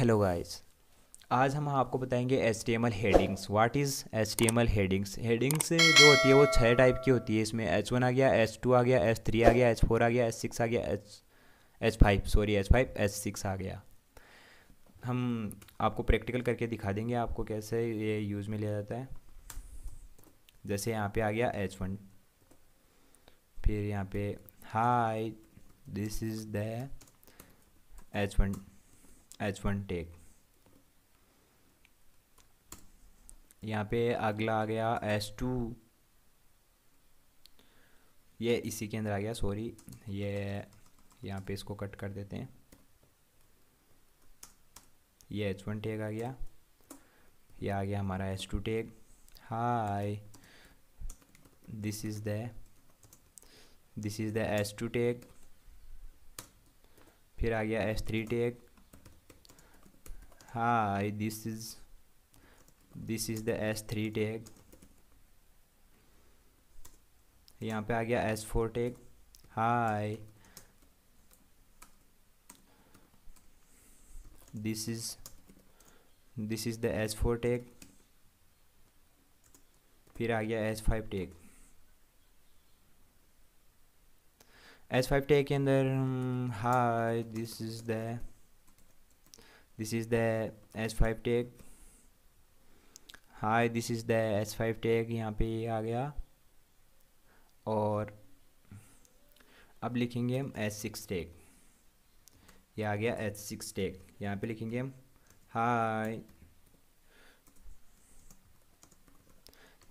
hello guys आज हम आपको बताएंगे S T M L headings what is S T M L headings headings जो होती है वो छः टाइप की होती है इसमें एच वन आ गया एच टू आ गया एच थ्री आ गया एच फोर आ गया एच सिक्स आ गया H H five sorry H five H six आ गया हम आपको प्रैक्टिकल करके दिखा देंगे आपको कैसे ये यूज़ में लिया जाता है जैसे यहाँ पे आ गया एच वन फिर यहाँ पे hi this is the H one H one tag यहाँ पे अगला आ गया एस टू ये इसी के अंदर आ गया सॉरी ये यहाँ पे इसको कट कर देते हैं ये एच वन टेक आ गया ये आ गया हमारा H two tag hi this is the this is the S two tag फिर आ गया S three tag hi this is this is the s3 tag यहाँ पे आ गया S four tag hi this is this is the S four tag फिर आ गया S five tag S five tag के अंदर hi this is the this is the s5 tag hi this is the S5 five यहाँ पे आ गया और अब लिखेंगे हम S6 सिक्स ये आ गया S6 सिक्स यहाँ पे लिखेंगे हम hi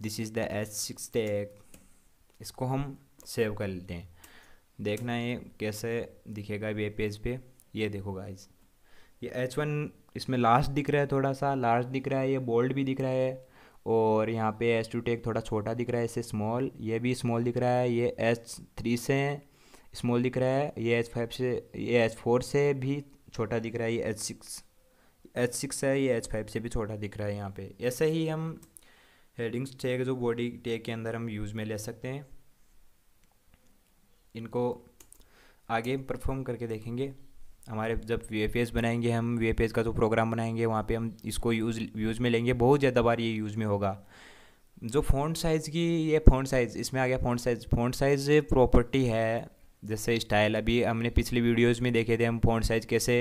this is the S6 six इसको हम सेव कर लेते हैं देखना है कैसे दिखेगा ये पेज पे ये देखो गाइज़ ये एच वन इसमें लास्ट दिख रहा है थोड़ा सा लार्ज दिख रहा है ये बोल्ड भी दिख रहा है और यहाँ पे एच टू टेक थोड़ा छोटा दिख रहा है इससे स्मॉल ये भी स्मॉल दिख रहा है ये एच थ्री से स्मॉल दिख रहा है ये एच फाइव से ये एच फोर से भी छोटा दिख रहा है ये एच सिक्स एच सिक्स है ये एच फाइव से भी छोटा दिख रहा है यहाँ पे ऐसे ही हम हेडिंग्स टैग जो बॉडी टैग के अंदर हम यूज़ में ले सकते हैं इनको आगे परफॉर्म करके देखेंगे हमारे जब वी बनाएंगे हम वी का जो प्रोग्राम बनाएंगे वहाँ पे हम इसको यूज़ यूज़ में लेंगे बहुत ज़्यादा बार ये यूज़ में होगा जो फ़ॉन्ट साइज़ की ये फ़ॉन्ट साइज़ इसमें आ गया font size font size property है जैसे स्टाइल अभी हमने पिछली वीडियोज़ में देखे थे हम फ़ॉन्ट साइज़ कैसे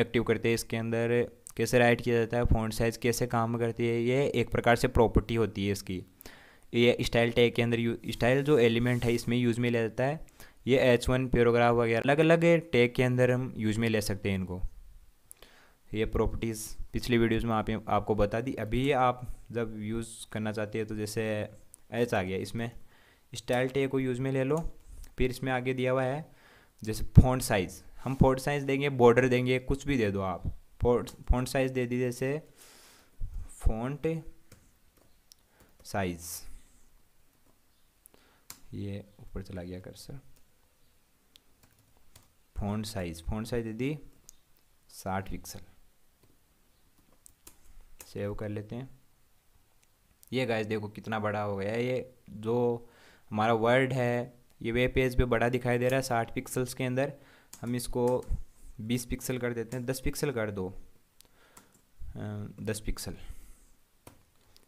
एक्टिव करते हैं इसके अंदर कैसे राइट किया जाता है फ़ॉन्ट साइज़ कैसे काम करती है ये एक प्रकार से प्रॉपर्टी होती है इसकी ये स्टाइल टैग के अंदर स्टाइल जो एलिमेंट है इसमें यूज़ में लिया जाता है ये एच वन प्योरोग्राफ वगैरह अलग अलग टैग के अंदर हम यूज में ले सकते हैं इनको ये प्रॉपर्टीज़ पिछली वीडियोज़ में आप आपको बता दी अभी आप जब यूज़ करना चाहते हैं तो जैसे एच आ गया इसमें स्टाइल टैग को यूज़ में ले लो फिर इसमें आगे दिया हुआ है जैसे फ़ॉन्ट साइज़ हम फोन साइज़ देंगे बॉर्डर देंगे कुछ भी दे दो आप फोन साइज़ दे दी जैसे फोनट साइज़ ये ऊपर चला गया कर sir font size font size यदि साठ पिक्सल सेव कर लेते हैं ये गाइस देखो कितना बड़ा हो गया ये जो हमारा वर्ड है ये वेब पेज पे बड़ा दिखाई दे रहा है साठ पिक्सल्स के अंदर हम इसको बीस पिक्सल कर देते हैं दस पिक्सल कर दो दस पिक्सल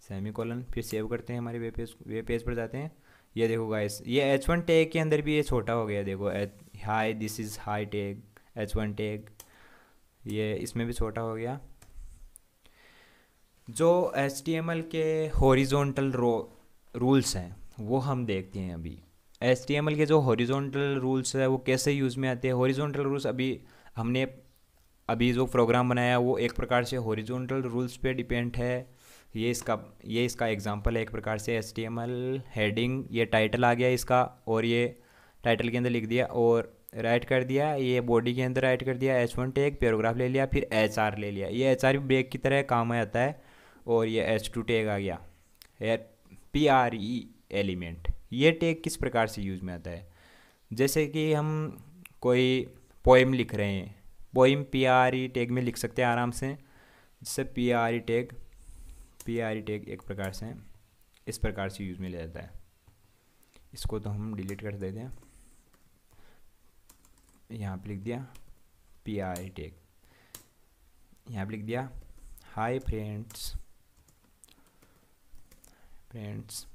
सेमी कॉलन फिर सेव करते हैं हमारे वेब पेज वेब पेज पर जाते हैं ये देखो गाइस ये एच वन टैग के अंदर भी ये छोटा हो गया देखो hi this is hi tag H one tag ये इसमें भी छोटा हो गया जो एच टी एम एल के हॉरिजॉन्टल रो रूल्स हैं वो हम देखते हैं अभी एच टी एम एल के जो हॉरिजॉन्टल रूल्स है वो कैसे यूज़ में आते हैं हॉरिजॉन्टल रूल्स अभी हमने अभी जो प्रोग्राम बनाया वो एक प्रकार से हॉरिजॉन्टल रूल्स पे डिपेंड है ये इसका ये इसका एग्ज़ाम्पल है एक प्रकार से S T M L heading ये टाइटल आ गया इसका और ये टाइटल के अंदर लिख दिया और राइट कर दिया ये बॉडी के अंदर राइट कर दिया एच वन टेक पैराग्राफ ले लिया फिर एच आर ले लिया ये एच आर भी ब्रेक की तरह काम में आता है और ये एच टू टैग आ गया पी आर ई एलिमेंट ये टेक e किस प्रकार से यूज़ में आता है जैसे कि हम कोई पोइम लिख रहे हैं poem P R E tag में लिख सकते हैं आराम से जिससे P R E tag P R tag एक प्रकार से इस प्रकार से यूज़ में लिया जाता है इसको तो हम डिलीट कर देते हैं यहाँ पे लिख दिया पी आर टैग यहाँ पे लिख दिया hi friends friends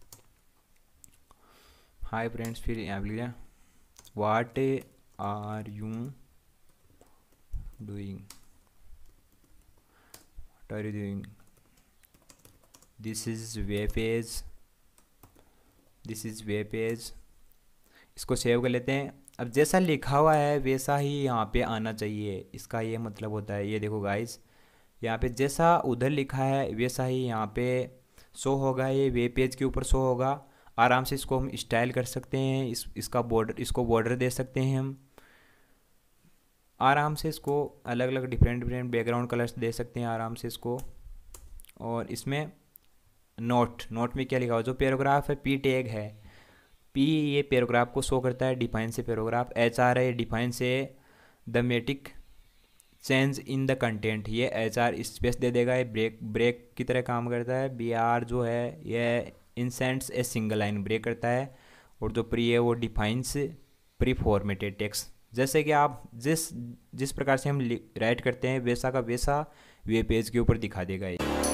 hi friends फिर यहाँ पे लिख दिया what are you doing what are you doing this is web page this is web page इसको सेव कर लेते हैं अब जैसा लिखा हुआ है वैसा ही यहाँ पे आना चाहिए इसका ये मतलब होता है ये देखो गाइस यहाँ पे जैसा उधर लिखा है वैसा ही यहाँ पे शो होगा ये वेब पेज के ऊपर शो होगा आराम से इसको हम स्टाइल कर सकते हैं इस इसका बॉर्डर इसको बॉर्डर दे सकते हैं हम आराम से इसको अलग अलग डिफरेंट डिफरेंट बैकग्राउंड कलर्स दे सकते हैं आराम से इसको और इसमें नोट नोट में क्या लिखा हुआ जो पैराग्राफ है पी टैग है पी ये पैराग्राफ को शो करता है डिफाइन से पैराग्राफ एच आर है डिफाइन से thematic change in the content ये एच आर स्पेस दे देगा ये ब्रेक ब्रेक की तरह काम करता है बी आर जो है ये inserts a single line break करता है और जो प्री है वो डिफाइंस प्री फॉर्मेटेड टेक्स जैसे कि आप जिस जिस प्रकार से हम राइट करते हैं वैसा का वैसा वे पेज के ऊपर दिखा देगा ये